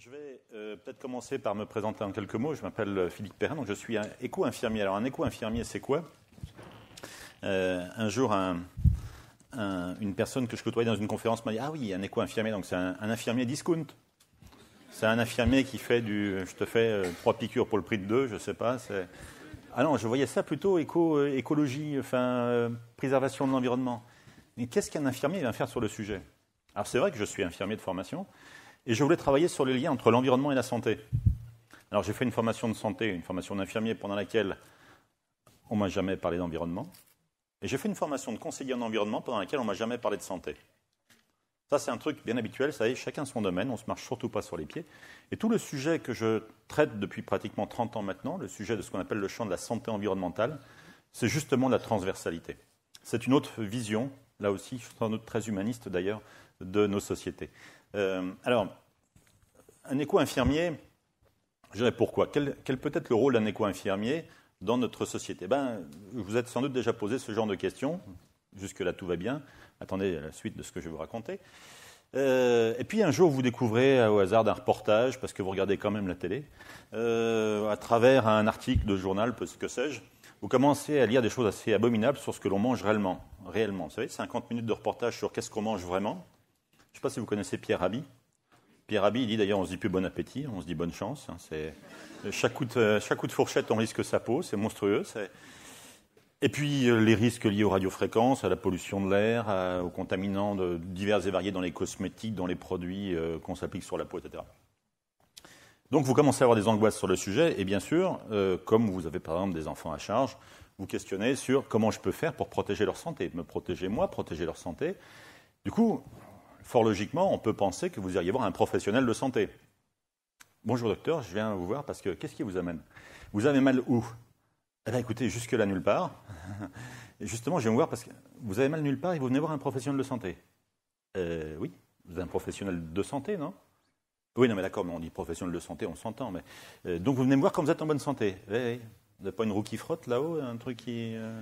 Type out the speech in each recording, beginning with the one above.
Je vais euh, peut-être commencer par me présenter en quelques mots. Je m'appelle euh, Philippe Perrin, donc je suis un éco-infirmier. Alors un éco-infirmier, c'est quoi euh, Un jour, une personne que je côtoyais dans une conférence m'a dit Ah oui, un éco-infirmier, donc c'est un, infirmier discount. C'est un infirmier qui fait du je te fais trois piqûres pour le prix de deux, je sais pas. C'est... Ah non, je voyais ça plutôt éco, écologie, enfin préservation de l'environnement. Mais qu'est-ce qu'un infirmier vient faire sur le sujet Alors c'est vrai que je suis infirmier de formation et je voulais travailler sur les liens entre l'environnement et la santé. Alors j'ai fait une formation de santé, une formation d'infirmier pendant laquelle on m'a jamais parlé d'environnement, et j'ai fait une formation de conseiller en environnement pendant laquelle on m'a jamais parlé de santé. Ça c'est un truc bien habituel, ça y est, chacun son domaine, on ne se marche surtout pas sur les pieds. Et tout le sujet que je traite depuis pratiquement 30 ans maintenant, le sujet de ce qu'on appelle le champ de la santé environnementale, c'est justement la transversalité. C'est une autre vision, là aussi, très humaniste d'ailleurs, de nos sociétés. Euh, alors, un éco-infirmier, je dirais pourquoi quel, peut être le rôle d'un éco-infirmier dans notre société ben, Vous êtes sans doute déjà posé ce genre de questions. Jusque-là, tout va bien. Attendez la suite de ce que je vais vous raconter. Euh, et puis un jour, vous découvrez euh, au hasard d'un reportage, parce que vous regardez quand même la télé, à travers un article de journal, que sais-je, vous commencez à lire des choses assez abominables sur ce que l'on mange réellement. réellement. Vous savez, 50 minutes de reportage sur qu'est-ce qu'on mange vraiment, ne sais pas si vous connaissez Pierre Rabhi. Pierre Rabhi, dit d'ailleurs, on se dit plus bon appétit, on se dit bonne chance. Hein, chaque, coup de, fourchette, on risque sa peau, c'est monstrueux. Et puis euh, les risques liés aux radiofréquences, à la pollution de l'air, aux contaminants divers et variés dans les cosmétiques, dans les produits euh, qu'on s'applique sur la peau, etc. Donc vous commencez à avoir des angoisses sur le sujet, et bien sûr, euh, comme vous avez par exemple des enfants à charge, vous questionnez sur comment je peux faire pour protéger leur santé, me protéger moi, protéger leur santé. Du coup, fort logiquement, on peut penser que vous iriez voir un professionnel de santé. Bonjour docteur, je viens vous voir parce que qu'est-ce qui vous amène Vous avez mal où Eh bien écoutez, jusque-là nulle part. justement, je viens vous voir parce que vous avez mal nulle part et vous venez voir un professionnel de santé. Euh, oui, vous êtes un professionnel de santé, non Oui, non mais d'accord, on dit professionnel de santé, on s'entend. Mais... Euh, donc vous venez me voir quand vous êtes en bonne santé. Eh, eh, vous n'avez pas une roue qui frotte là-haut, un truc qui... Euh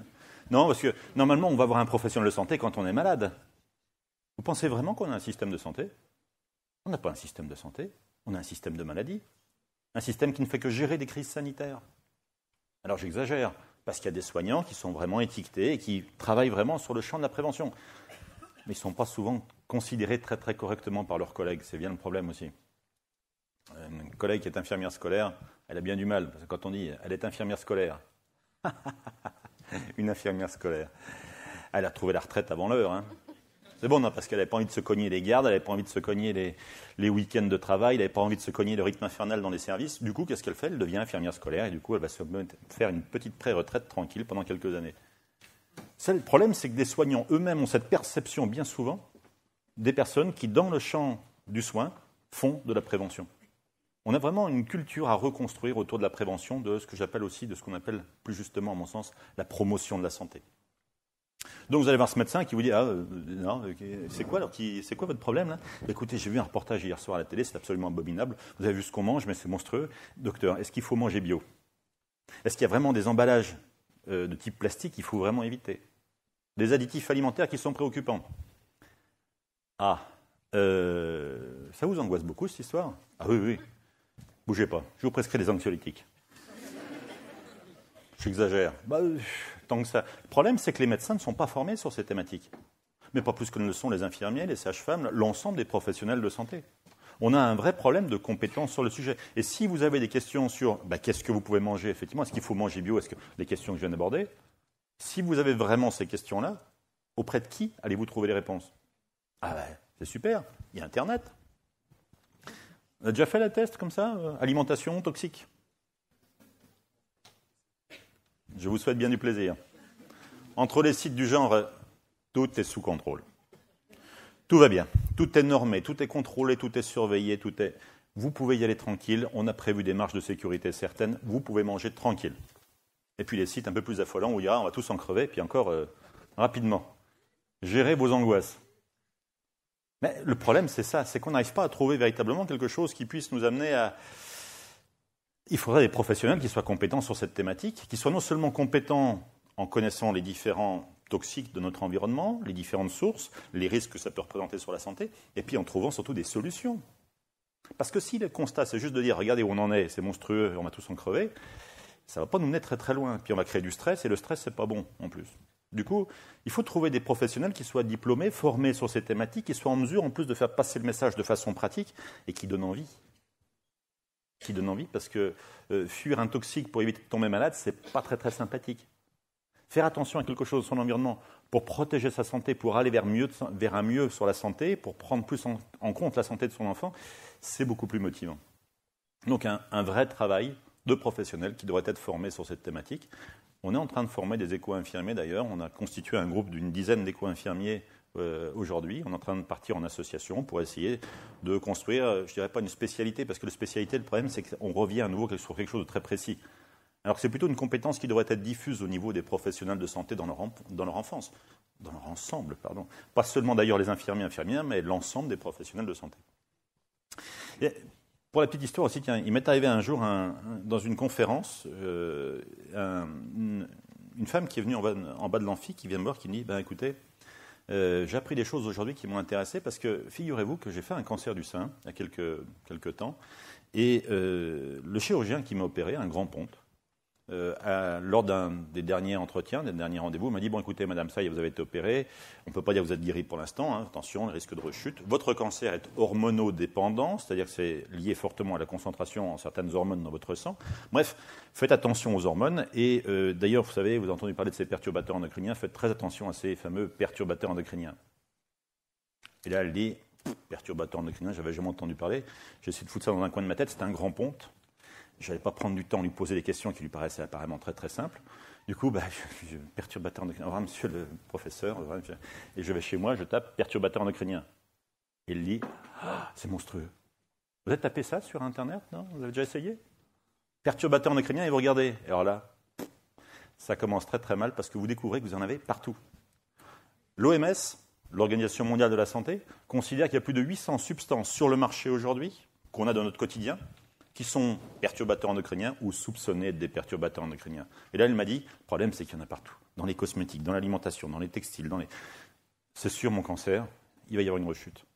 non, parce que normalement, on va voir un professionnel de santé quand on est malade. Vous pensez vraiment qu'on a un système de santé On n'a pas un système de santé, on a un système de maladie, un système qui ne fait que gérer des crises sanitaires. Alors j'exagère, parce qu'il y a des soignants qui sont vraiment étiquetés et qui travaillent vraiment sur le champ de la prévention. Mais ils ne sont pas souvent considérés très très correctement par leurs collègues, c'est bien le problème aussi. Euh, une collègue qui est infirmière scolaire, elle a bien du mal, parce que quand on dit elle est infirmière scolaire, une infirmière scolaire, elle a trouvé la retraite avant l'heure. Hein. C'est bon, hein, parce qu'elle n'avait pas envie de se cogner les gardes, elle n'avait pas envie de se cogner les, week-ends de travail, elle n'avait pas envie de se cogner le rythme infernal dans les services. Du coup, qu'est-ce qu'elle fait Elle devient infirmière scolaire et du coup, elle va se faire une petite pré-retraite tranquille pendant quelques années. le problème, c'est que des soignants eux-mêmes ont cette perception bien souvent des personnes qui, dans le champ du soin, font de la prévention. On a vraiment une culture à reconstruire autour de la prévention, de ce que j'appelle aussi, de ce qu'on appelle plus justement, à mon sens, la promotion de la santé. Donc vous allez voir ce médecin qui vous dit ah euh, c'est quoi c'est quoi votre problème Écoutez j'ai vu un reportage hier soir à la télé c'est absolument abominable vous avez vu ce qu'on mange mais c'est monstrueux docteur est-ce qu'il faut manger bio Est-ce qu'il y a vraiment des emballages euh, de type plastique qu'il faut vraiment éviter Des additifs alimentaires qui sont préoccupants Ah euh, ça vous angoisse beaucoup cette histoire Ah oui oui bougez pas je vous prescris des anxiolytiques J'exagère. Bah, euh, tant que ça. Le problème, c'est que les médecins ne sont pas formés sur ces thématiques. Mais pas plus que ne le sont les infirmiers, les sages-femmes, l'ensemble des professionnels de santé. On a un vrai problème de compétence sur le sujet. Et si vous avez des questions sur bah, qu'est-ce que vous pouvez manger, effectivement, est-ce qu'il faut manger bio, est que les questions que je viens d'aborder, si vous avez vraiment ces questions-là, auprès de qui allez-vous trouver les réponses Ah ben, c'est super, il y a Internet. On a déjà fait la test comme ça, euh, alimentation toxique. Je vous souhaite bien du plaisir. Entre les sites du genre, tout est sous contrôle. Tout va bien. Tout est normé, tout est contrôlé, tout est surveillé, tout est. Vous pouvez y aller tranquille. On a prévu des marges de sécurité certaines. Vous pouvez manger tranquille. Et puis les sites un peu plus affolants où il y a, on va tous en crever, puis encore euh, rapidement. Gérez vos angoisses. Mais le problème, c'est ça, c'est qu'on n'arrive pas à trouver véritablement quelque chose qui puisse nous amener à, il faudrait des professionnels qui soient compétents sur cette thématique, qui soient non seulement compétents en connaissant les différents toxiques de notre environnement, les différentes sources, les risques que ça peut représenter sur la santé, et puis en trouvant surtout des solutions. Parce que si le constat, c'est juste de dire, regardez où on en est, c'est monstrueux, on va tous en crever, ça ne va pas nous mener très très loin. Puis on va créer du stress, et le stress, n'est pas bon en plus. Du coup, il faut trouver des professionnels qui soient diplômés, formés sur ces thématiques, qui soient en mesure en plus de faire passer le message de façon pratique et qui donnent envie qui donne envie parce que euh, fuir un toxique pour éviter de tomber malade, c'est pas très très sympathique. Faire attention à quelque chose, son environnement, pour protéger sa santé, pour aller vers, un mieux sur la santé, pour prendre plus en, compte la santé de son enfant, c'est beaucoup plus motivant. Donc un, un vrai travail de professionnels qui devraient être formés sur cette thématique. On est en train de former des éco-infirmiers d'ailleurs. On a constitué un groupe d'une dizaine d'éco-infirmiers euh, aujourd'hui. On est en train de partir en association pour essayer de construire, euh, je dirais pas une spécialité, parce que la spécialité, le problème, c'est qu'on revient à nouveau sur quelque chose de très précis. Alors que c'est plutôt une compétence qui devrait être diffuse au niveau des professionnels de santé dans leur, dans leur enfance, dans leur ensemble, pardon. Pas seulement d'ailleurs les infirmiers et infirmières, mais l'ensemble des professionnels de santé. pour la petite histoire aussi, tiens, il m'est arrivé un jour dans une conférence, euh, une, femme qui est venue en bas, en bas de l'amphi, qui vient me voir, qui me dit ben, écoutez, euh, j'ai appris des choses aujourd'hui qui m'ont intéressé parce que figurez-vous que j'ai fait un cancer du sein il y a quelques, temps et euh, le chirurgien qui m'a opéré, un grand pont. Euh, lors d'un des derniers entretiens, des derniers rendez-vous, m'a dit Bon, écoutez, madame, ça vous avez été opérée. On ne peut pas dire que vous êtes guérie pour l'instant. Hein. attention, le risque de rechute. Votre cancer est hormonodépendant, c'est-à-dire que c'est lié fortement à la concentration en certaines hormones dans votre sang. Bref, faites attention aux hormones. Et euh, d'ailleurs, vous savez, vous avez entendu parler de ces perturbateurs endocriniens. Faites très attention à ces fameux perturbateurs endocriniens. Et là, elle dit Perturbateurs endocriniens, j'avais jamais entendu parler. J'ai essayé de foutre ça dans un coin de ma tête. C'est un grand ponte je n'allais pas prendre du temps à lui poser des questions qui lui paraissaient apparemment très très simples. Du coup, bah, je, perturbateur monsieur le professeur, euh, et je vais chez moi, je tape perturbateur endocrinien. Il dit ah, c'est monstrueux. Vous avez tapé ça sur Internet Non Vous avez déjà essayé Perturbateur endocrinien et vous regardez. Alors là, ça commence très très mal parce que vous découvrez que vous en avez partout. L'OMS, l'Organisation mondiale de la santé, considère qu'il y a plus de 800 substances sur le marché aujourd'hui qu'on a dans notre quotidien qui sont perturbateurs endocriniens ou soupçonnés d'être des perturbateurs endocriniens. Et là, elle m'a dit, le problème, c'est qu'il y en a partout, dans les cosmétiques, dans l'alimentation, dans les textiles, dans les... C'est sûr, mon cancer, il va y avoir une rechute.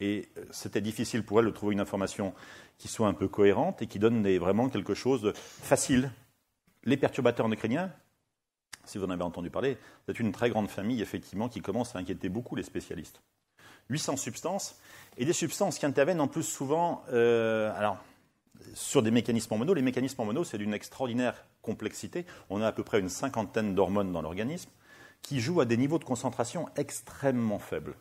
Et euh, c'était difficile pour elle de trouver une information qui soit un peu cohérente et qui donne vraiment quelque chose de facile. Les perturbateurs endocriniens, si vous en avez entendu parler, c'est une très grande famille, effectivement, qui commence à inquiéter beaucoup les spécialistes. 800 substances, et des substances qui interviennent en plus souvent, euh, alors sur des mécanismes hormonaux, les mécanismes hormonaux, c'est d'une extraordinaire complexité. On a à peu près une cinquantaine d'hormones dans l'organisme qui jouent à des niveaux de concentration extrêmement faibles,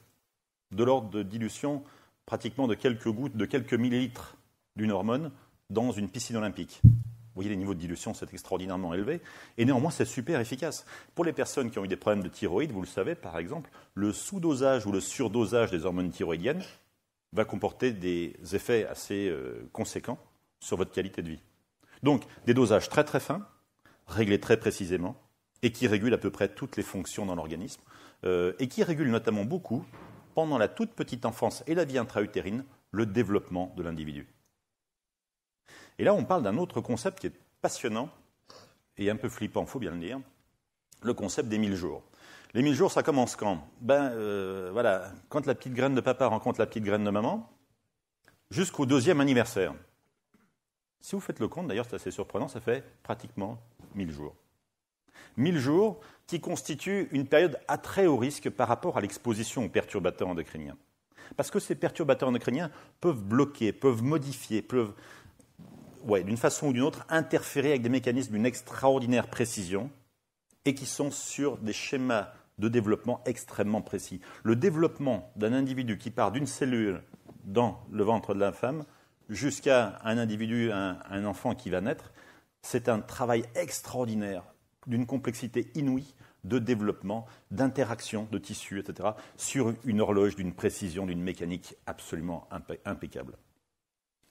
de l'ordre de dilution pratiquement de quelques gouttes, de quelques millilitres d'une hormone dans une piscine olympique. Vous voyez, les niveaux de dilution, c'est extraordinairement élevé. Et néanmoins, c'est super efficace. Pour les personnes qui ont eu des problèmes de thyroïde, vous le savez, par exemple, le sous-dosage ou le surdosage des hormones thyroïdiennes va comporter des effets assez euh, conséquents sur votre qualité de vie. Donc, des dosages très très fins, réglés très précisément, et qui régulent à peu près toutes les fonctions dans l'organisme, euh, et qui régulent notamment beaucoup, pendant la toute petite enfance et la vie intra-utérine, le développement de l'individu. Et là, on parle d'un autre concept qui est passionnant et un peu flippant, il faut bien le dire, le concept des mille jours. Les mille jours, ça commence quand Ben euh, voilà, quand la petite graine de papa rencontre la petite graine de maman, jusqu'au deuxième anniversaire. Si vous faites le compte, d'ailleurs c'est assez surprenant, ça fait pratiquement 1000 jours. 1000 jours qui constituent une période à très haut risque par rapport à l'exposition aux perturbateurs endocriniens. Parce que ces perturbateurs endocriniens peuvent bloquer, peuvent modifier, peuvent, d'une façon ou d'une autre, interférer avec des mécanismes d'une extraordinaire précision et qui sont sur des schémas de développement extrêmement précis. Le développement d'un individu qui part d'une cellule dans le ventre de la femme jusqu'à un individu, un, enfant qui va naître, c'est un travail extraordinaire, d'une complexité inouïe, de développement, d'interaction de tissus, etc., sur une horloge d'une précision, d'une mécanique absolument impeccable.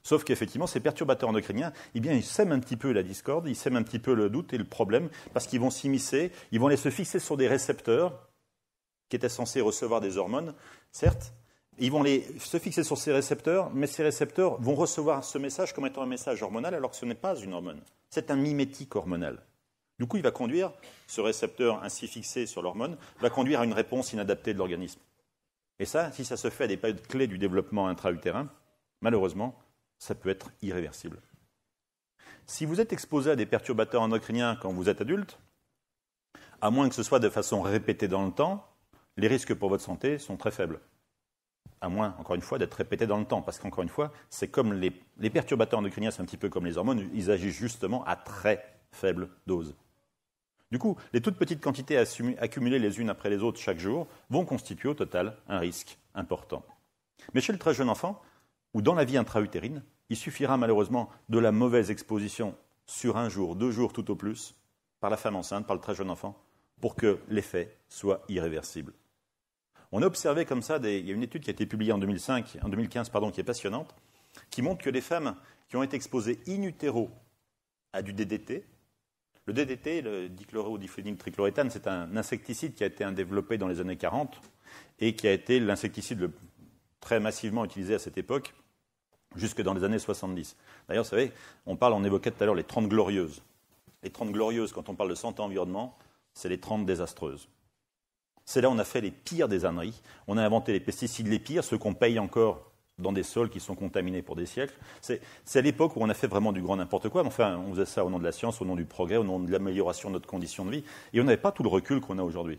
Sauf qu'effectivement, ces perturbateurs endocriniens, eh bien, ils sèment un petit peu la discorde, ils sèment un petit peu le doute et le problème, parce qu'ils vont s'immiscer, ils vont aller se fixer sur des récepteurs qui étaient censés recevoir des hormones, certes, ils vont se fixer sur ces récepteurs, mais ces récepteurs vont recevoir ce message comme étant un message hormonal, alors que ce n'est pas une hormone. C'est un mimétique hormonal. Du coup, il va conduire, ce récepteur ainsi fixé sur l'hormone, va conduire à une réponse inadaptée de l'organisme. Et ça, si ça se fait à des périodes clés du développement intra-utérin, malheureusement, ça peut être irréversible. Si vous êtes exposé à des perturbateurs endocriniens quand vous êtes adulte, à moins que ce soit de façon répétée dans le temps, les risques pour votre santé sont très faibles à moins, encore une fois, d'être répété dans le temps. Parce qu'encore une fois, c'est comme les, perturbateurs endocriniens, c'est un petit peu comme les hormones, ils agissent justement à très faible dose. Du coup, les toutes petites quantités accumulées les unes après les autres chaque jour vont constituer au total un risque important. Mais chez le très jeune enfant, ou dans la vie intra-utérine, il suffira malheureusement de la mauvaise exposition sur un jour, deux jours tout au plus, par la femme enceinte, par le très jeune enfant, pour que l'effet soit irréversible. On a observé comme ça, il y a une étude qui a été publiée en, 2005, en 2015 pardon, qui est passionnante, qui montre que les femmes qui ont été exposées in utero à du DDT, le DDT, le dichloroodifénique trichlorétane, c'est un insecticide qui a été développé dans les années 40 et qui a été l'insecticide très massivement utilisé à cette époque, jusque dans les années 70. D'ailleurs, vous savez, on parle, on évoquait tout à l'heure les 30 glorieuses. Les 30 glorieuses, quand on parle de santé environnement, c'est les 30 désastreuses. C'est là où on a fait les pires des âneries. On a inventé les pesticides les pires, ceux qu'on paye encore dans des sols qui sont contaminés pour des siècles. C'est à l'époque où on a fait vraiment du grand n'importe quoi. Enfin, on faisait ça au nom de la science, au nom du progrès, au nom de l'amélioration de notre condition de vie. Et on n'avait pas tout le recul qu'on a aujourd'hui.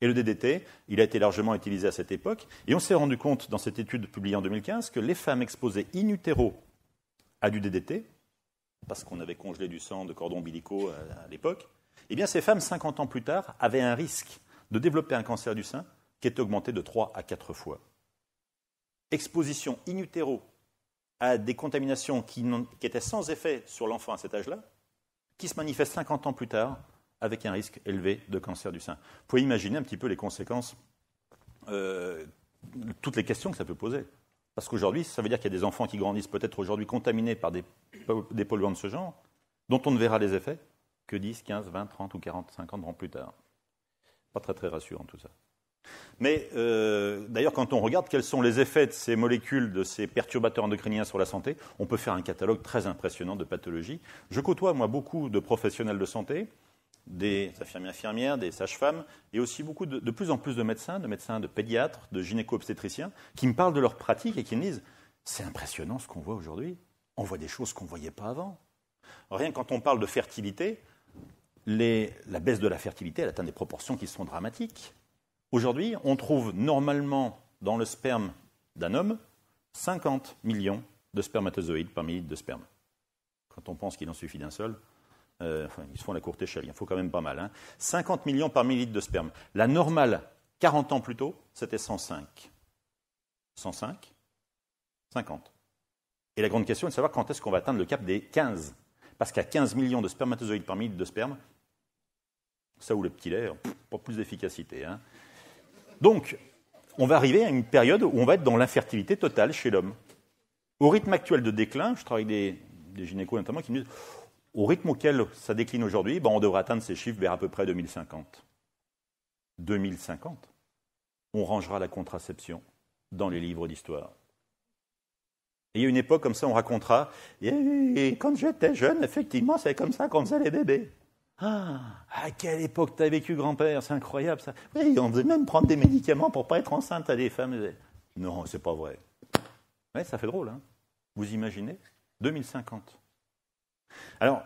Et le DDT, il a été largement utilisé à cette époque. Et on s'est rendu compte, dans cette étude publiée en 2015, que les femmes exposées in utero à du DDT, parce qu'on avait congelé du sang de cordons ombilicaux à l'époque, eh bien ces femmes, 50 ans plus tard, avaient un risque de développer un cancer du sein qui est augmenté de 3 à 4 fois. Exposition in utero à des contaminations qui, étaient sans effet sur l'enfant à cet âge-là, qui se manifestent 50 ans plus tard avec un risque élevé de cancer du sein. Vous pouvez imaginer un petit peu les conséquences, euh, toutes les questions que ça peut poser. Parce qu'aujourd'hui, ça veut dire qu'il y a des enfants qui grandissent peut-être aujourd'hui contaminés par des, des polluants de ce genre, dont on ne verra les effets que 10, 15, 20, 30 ou 40, 50 ans plus tard. Pas très très rassurant tout ça. Mais euh, d'ailleurs, quand on regarde quels sont les effets de ces molécules, de ces perturbateurs endocriniens sur la santé, on peut faire un catalogue très impressionnant de pathologies. Je côtoie, moi, beaucoup de professionnels de santé, des infirmières, des sages-femmes, et aussi beaucoup de, plus en plus de médecins, de médecins, de pédiatres, de gynéco-obstétriciens, qui me parlent de leur pratique et qui me disent C'est impressionnant ce qu'on voit aujourd'hui. On voit des choses qu'on ne voyait pas avant. Rien quand on parle de fertilité, la baisse de la fertilité, elle atteint des proportions qui sont dramatiques. Aujourd'hui, on trouve normalement dans le sperme d'un homme 50 millions de spermatozoïdes par millilitre de sperme. Quand on pense qu'il en suffit d'un seul, euh, ils se font à la courte échelle, il faut quand même pas mal. 50 hein. millions par millilitre de sperme. La normale, 40 ans plus tôt, c'était 105. 105, 50. Et la grande question est de savoir quand est-ce qu'on va atteindre le cap des 15. Parce qu'à 15 millions de spermatozoïdes par millilitre de sperme, ça ou le petit lait, hein. pas plus d'efficacité. Hein. Donc, on va arriver à une période où on va être dans l'infertilité totale chez l'homme. Au rythme actuel de déclin, je travaille avec des, des gynécos notamment qui me disent, au rythme auquel ça décline aujourd'hui, ben, on devrait atteindre ces chiffres vers à peu près 2050. 2050 On rangera la contraception dans les livres d'histoire. Et il y a une époque comme ça, on racontera, eh, quand j'étais jeune, effectivement, c'est comme ça qu'on faisait les bébés. Ah, à quelle époque t'as vécu, grand-père C'est incroyable ça. Oui, on devait même prendre des médicaments pour pas être enceinte à des femmes. Non, c'est pas vrai. Oui, ça fait drôle, hein Vous imaginez 2050. Alors,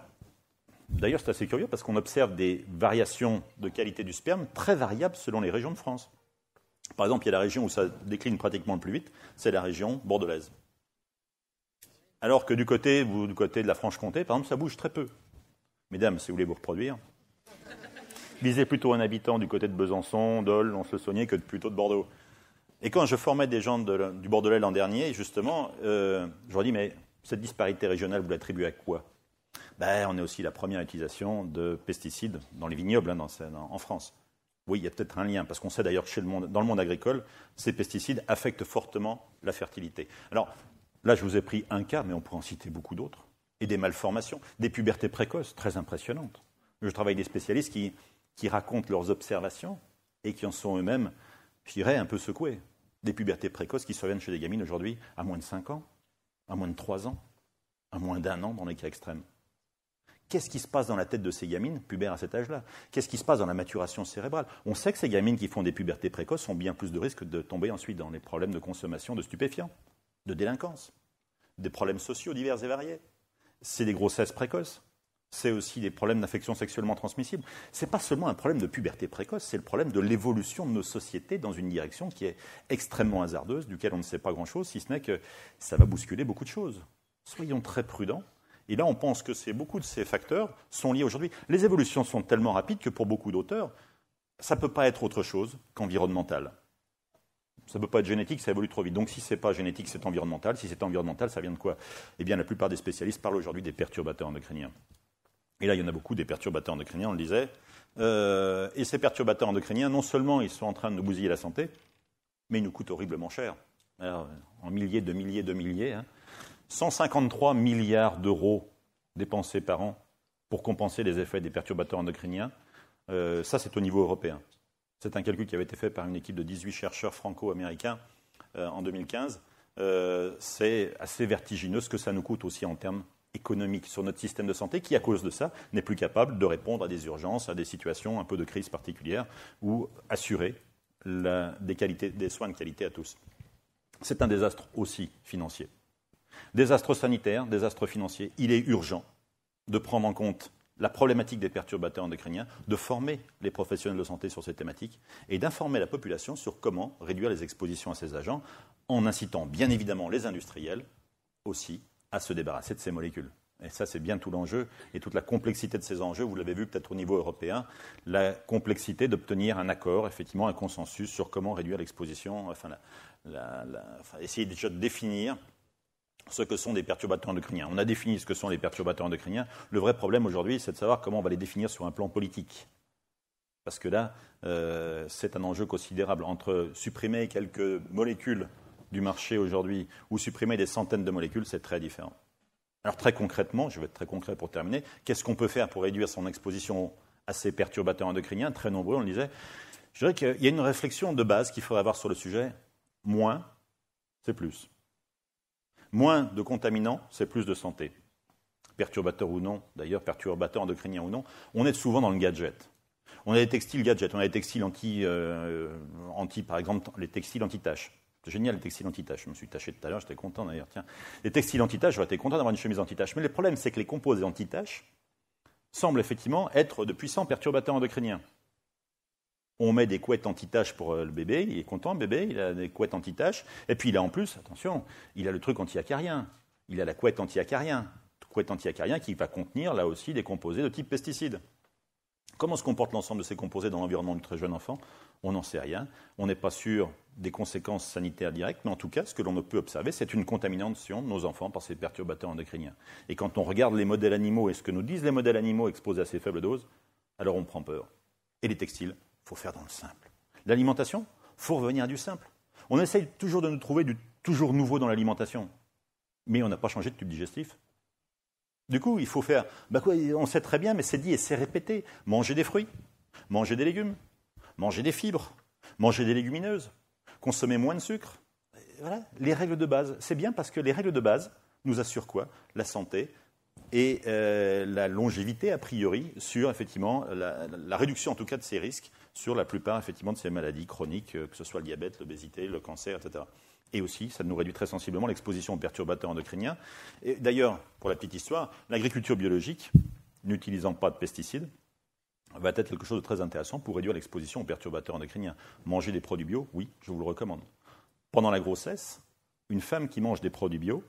d'ailleurs, c'est assez curieux parce qu'on observe des variations de qualité du sperme très variables selon les régions de France. Par exemple, il y a la région où ça décline pratiquement le plus vite, c'est la région bordelaise. Alors que du côté, du côté de la Franche-Comté, par exemple, ça bouge très peu. Mesdames, si vous voulez vous reproduire, lisez plutôt un habitant du côté de Besançon, Dol, on se le soignait, que plutôt de Bordeaux. Et quand je formais des gens du Bordelais l'an dernier, justement, euh, je leur dis, mais cette disparité régionale, vous l'attribuez à quoi ben, On est aussi la première utilisation de pesticides dans les vignobles hein, en France. Oui, il y a peut-être un lien, parce qu'on sait d'ailleurs que chez le monde, dans le monde agricole, ces pesticides affectent fortement la fertilité. Alors, là, je vous ai pris un cas, mais on pourrait en citer beaucoup d'autres et des malformations, des pubertés précoces, très impressionnantes. Je travaille des spécialistes qui, racontent leurs observations et qui en sont eux-mêmes, je dirais, un peu secoués. Des pubertés précoces qui surviennent chez des gamines aujourd'hui à moins de 5 ans, à moins de 3 ans, à moins d'un an dans les cas extrêmes. Qu'est-ce qui se passe dans la tête de ces gamines pubères à cet âge-là Qu'est-ce qui se passe dans la maturation cérébrale On sait que ces gamines qui font des pubertés précoces ont bien plus de risques de tomber ensuite dans les problèmes de consommation de stupéfiants, de délinquance, des problèmes sociaux divers et variés, c'est des grossesses précoces, c'est aussi des problèmes d'infections sexuellement transmissibles. Ce n'est pas seulement un problème de puberté précoce, c'est le problème de l'évolution de nos sociétés dans une direction qui est extrêmement hasardeuse, duquel on ne sait pas grand-chose, si ce n'est que ça va bousculer beaucoup de choses. Soyons très prudents. Et là, on pense que beaucoup de ces facteurs sont liés aujourd'hui. Les évolutions sont tellement rapides que pour beaucoup d'auteurs, ça ne peut pas être autre chose qu'environnemental ça ne peut pas être génétique, ça évolue trop vite. Donc si ce n'est pas génétique, c'est environnemental. Si c'est environnemental, ça vient de quoi Eh bien, la plupart des spécialistes parlent aujourd'hui des perturbateurs endocriniens. Et là, il y en a beaucoup des perturbateurs endocriniens, on le disait. Euh, et ces perturbateurs endocriniens, non seulement ils sont en train de nous bousiller la santé, mais ils nous coûtent horriblement cher. en milliers de milliers de milliers. 153 hein. milliards d'euros dépensés par an pour compenser les effets des perturbateurs endocriniens. Euh, ça, c'est au niveau européen. C'est un calcul qui avait été fait par une équipe de 18 chercheurs franco-américains euh, en 2015. Euh, c'est assez vertigineux ce que ça nous coûte aussi en termes économiques sur notre système de santé qui, à cause de ça, n'est plus capable de répondre à des urgences, à des situations un peu de crise particulière ou assurer des, des soins de qualité à tous. C'est un désastre aussi financier. Désastre sanitaire, désastre financier, il est urgent de prendre en compte la problématique des perturbateurs endocriniens, de former les professionnels de santé sur ces thématiques et d'informer la population sur comment réduire les expositions à ces agents en incitant bien évidemment les industriels aussi à se débarrasser de ces molécules. Et ça, c'est bien tout l'enjeu et toute la complexité de ces enjeux. Vous l'avez vu peut-être au niveau européen, la complexité d'obtenir un accord, effectivement, un consensus sur comment réduire l'exposition, enfin, essayer déjà de définir ce que sont des perturbateurs endocriniens. On a défini ce que sont les perturbateurs endocriniens. Le vrai problème aujourd'hui, c'est de savoir comment on va les définir sur un plan politique. Parce que là, euh, c'est un enjeu considérable. Entre supprimer quelques molécules du marché aujourd'hui ou supprimer des centaines de molécules, c'est très différent. Alors très concrètement, je vais être très concret pour terminer, qu'est-ce qu'on peut faire pour réduire son exposition à ces perturbateurs endocriniens, très nombreux, on le disait Je dirais qu'il y a une réflexion de base qu'il faudrait avoir sur le sujet. Moins, c'est plus. Moins de contaminants, c'est plus de santé. Perturbateur ou non, d'ailleurs, perturbateurs endocrinien ou non, on est souvent dans le gadget. On a des textiles gadgets, on a des textiles euh, anti, par exemple, les textiles anti-taches. C'est génial, les textiles anti-taches. Je me suis taché tout à l'heure, j'étais content d'ailleurs. Tiens, les textiles anti-taches, j'aurais été content d'avoir une chemise anti-taches. Mais le problème, c'est que les composés anti-taches semblent effectivement être de puissants perturbateurs endocriniens on met des couettes anti-taches pour euh, le bébé, il est content, le bébé, il a des couettes anti-taches. Et puis il a en plus, attention, il a le truc anti-acarien. Il a la couette anti-acarien. Couette anti qui va contenir là aussi des composés de type pesticide. Comment se comporte l'ensemble de ces composés dans l'environnement du très jeune enfant On n'en sait rien. On n'est pas sûr des conséquences sanitaires directes, mais en tout cas, ce que l'on peut observer, c'est une contamination de nos enfants par ces perturbateurs endocriniens. Et quand on regarde les modèles animaux et ce que nous disent les modèles animaux exposés à ces faibles doses, alors on prend peur. Et les textiles faut faire dans le simple. L'alimentation, faut revenir à du simple. On essaye toujours de nous trouver du toujours nouveau dans l'alimentation, mais on n'a pas changé de tube digestif. Du coup, il faut faire. Bah on sait très bien, mais c'est dit et c'est répété. Manger des fruits, manger des légumes, manger des fibres, manger des légumineuses, consommer moins de sucre. Voilà, les règles de base. C'est bien parce que les règles de base nous assurent quoi La santé et euh, la longévité, a priori, sur effectivement la réduction en tout cas de ces risques sur la plupart effectivement de ces maladies chroniques, euh, que ce soit le diabète, l'obésité, le cancer, etc. Et aussi, ça nous réduit très sensiblement l'exposition aux perturbateurs endocriniens. Et d'ailleurs, pour la petite histoire, l'agriculture biologique, n'utilisant pas de pesticides, va être quelque chose de très intéressant pour réduire l'exposition aux perturbateurs endocriniens. Manger des produits bio, oui, je vous le recommande. Pendant la grossesse, une femme qui mange des produits bio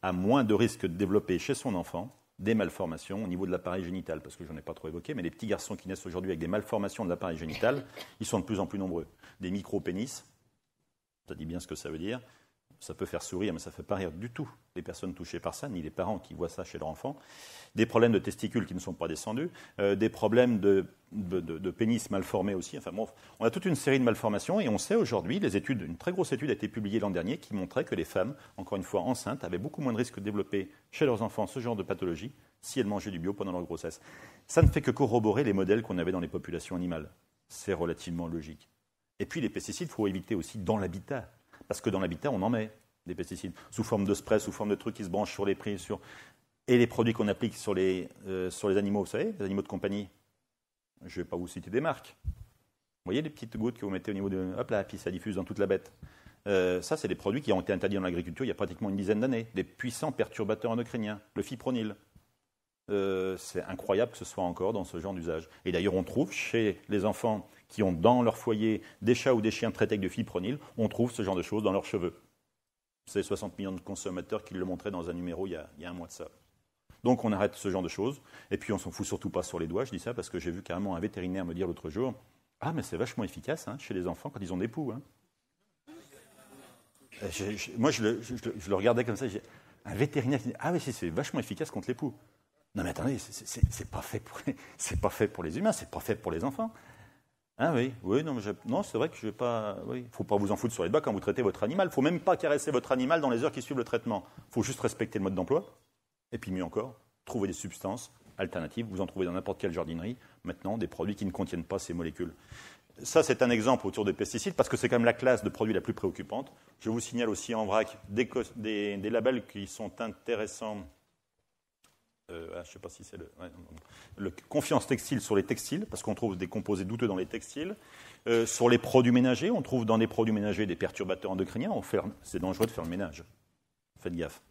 a moins de risques de développer chez son enfant des malformations au niveau de l'appareil génital, parce que je n'en ai pas trop évoqué, mais les petits garçons qui naissent aujourd'hui avec des malformations de l'appareil génital, ils sont de plus en plus nombreux. Des micro-pénis, ça dit bien ce que ça veut dire, ça peut faire sourire, mais ça ne fait pas rire du tout les personnes touchées par ça, ni les parents qui voient ça chez leur enfant, des problèmes de testicules qui ne sont pas descendus, euh, des problèmes de, pénis malformés aussi. Enfin on a toute une série de malformations et on sait aujourd'hui, les une très grosse étude a été publiée l'an dernier qui montrait que les femmes, encore une fois enceintes, avaient beaucoup moins de risques de développer chez leurs enfants ce genre de pathologie si elles mangeaient du bio pendant leur grossesse. Ça ne fait que corroborer les modèles qu'on avait dans les populations animales. C'est relativement logique. Et puis les pesticides, il faut éviter aussi dans l'habitat parce que dans l'habitat, on en met des pesticides, sous forme de spray, sous forme de trucs qui se branchent sur les prises. sur... et les produits qu'on applique sur les, euh, sur les animaux, vous savez, les animaux de compagnie. Je ne vais pas vous citer des marques. Vous voyez les petites gouttes que vous mettez au niveau de... Hop là, puis ça diffuse dans toute la bête. Euh, ça, c'est des produits qui ont été interdits dans l'agriculture il y a pratiquement une dizaine d'années. Des puissants perturbateurs endocriniens, le fipronil. Euh, c'est incroyable que ce soit encore dans ce genre d'usage. Et d'ailleurs, on trouve chez les enfants qui ont dans leur foyer des chats ou des chiens traités avec du fipronil, on trouve ce genre de choses dans leurs cheveux. C'est 60 millions de consommateurs qui le montraient dans un numéro il y, a, un mois de ça. Donc on arrête ce genre de choses, et puis on s'en fout surtout pas sur les doigts, je dis ça parce que j'ai vu carrément un vétérinaire me dire l'autre jour, ah mais c'est vachement efficace hein, chez les enfants quand ils ont des poux. Hein. Euh, moi je le, regardais comme ça, un vétérinaire qui dit, ah oui c'est vachement efficace contre les poux. Non mais attendez, c'est pas fait pour c'est pas fait pour les humains, c'est pas fait pour les enfants. Ah oui, oui, non, non c'est vrai que je vais pas. Il oui. ne faut pas vous en foutre sur les bas quand vous traitez votre animal. Il ne faut même pas caresser votre animal dans les heures qui suivent le traitement. Il faut juste respecter le mode d'emploi. Et puis mieux encore, trouver des substances alternatives. Vous en trouvez dans n'importe quelle jardinerie maintenant, des produits qui ne contiennent pas ces molécules. Ça, c'est un exemple autour des pesticides, parce que c'est quand même la classe de produits la plus préoccupante. Je vous signale aussi en vrac des labels qui sont intéressants euh, ah, je sais pas si c'est le, confiance textile sur les textiles, parce qu'on trouve des composés douteux dans les textiles. Euh, sur les produits ménagers, on trouve dans les produits ménagers des perturbateurs endocriniens. C'est dangereux de faire le ménage. Faites gaffe.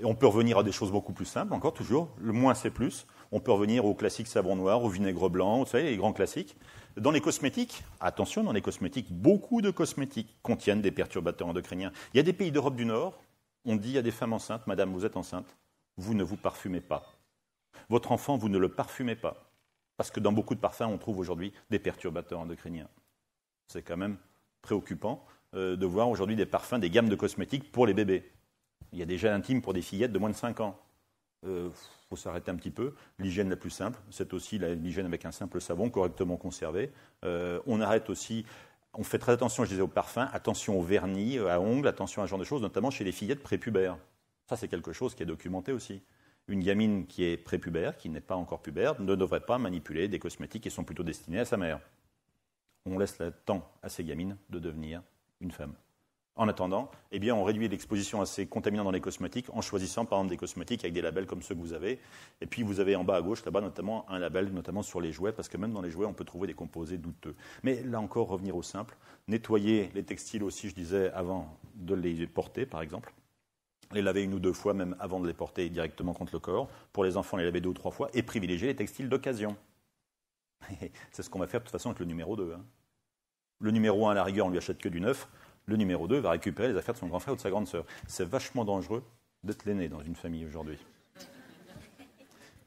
Et on peut revenir à des choses beaucoup plus simples, encore toujours. Le moins, c'est plus. On peut revenir au classique savon noir, au vinaigre blanc, vous savez, les grands classiques. Dans les cosmétiques, attention, dans les cosmétiques, beaucoup de cosmétiques contiennent des perturbateurs endocriniens. Il y a des pays d'Europe du Nord, on dit à des femmes enceintes, Madame, vous êtes enceinte, vous ne vous parfumez pas. Votre enfant, vous ne le parfumez pas. Parce que dans beaucoup de parfums, on trouve aujourd'hui des perturbateurs endocriniens. C'est quand même préoccupant euh, de voir aujourd'hui des parfums, des gammes de cosmétiques pour les bébés. Il y a déjà intimes pour des fillettes de moins de 5 ans. Il euh, faut s'arrêter un petit peu. L'hygiène la plus simple, c'est aussi l'hygiène avec un simple savon correctement conservé. Euh, on arrête aussi, on fait très attention, je disais, aux parfums, attention au vernis, à ongles, attention à ce genre de choses, notamment chez les fillettes prépubères. Ça, c'est quelque chose qui est documenté aussi. Une gamine qui est prépubère, qui n'est pas encore pubère, ne devrait pas manipuler des cosmétiques qui sont plutôt destinés à sa mère. On laisse le temps à ces gamines de devenir une femme. En attendant, eh bien, on réduit l'exposition à ces contaminants dans les cosmétiques en choisissant par exemple des cosmétiques avec des labels comme ceux que vous avez. Et puis vous avez en bas à gauche là-bas notamment un label notamment sur les jouets parce que même dans les jouets on peut trouver des composés douteux. Mais là encore revenir au simple, nettoyer les textiles aussi, je disais avant de les porter par exemple les laver une ou deux fois, même avant de les porter directement contre le corps. Pour les enfants, les laver deux ou trois fois et privilégier les textiles d'occasion. C'est ce qu'on va faire de toute façon avec le numéro 2. Hein. Le numéro 1, à la rigueur, on lui achète que du neuf. Le numéro 2 va récupérer les affaires de son grand frère ou de sa grande sœur. C'est vachement dangereux d'être l'aîné dans une famille aujourd'hui.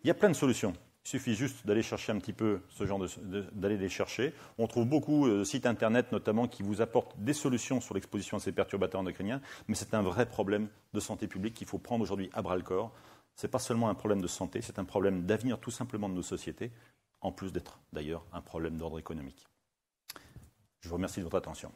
Il y a plein de solutions. Il suffit juste d'aller chercher un petit peu ce genre d'aller les chercher. On trouve beaucoup euh, de sites internet notamment qui vous apportent des solutions sur l'exposition à ces perturbateurs endocriniens, mais c'est un vrai problème de santé publique qu'il faut prendre aujourd'hui à bras le corps. Ce n'est pas seulement un problème de santé, c'est un problème d'avenir tout simplement de nos sociétés, en plus d'être d'ailleurs un problème d'ordre économique. Je vous remercie de votre attention.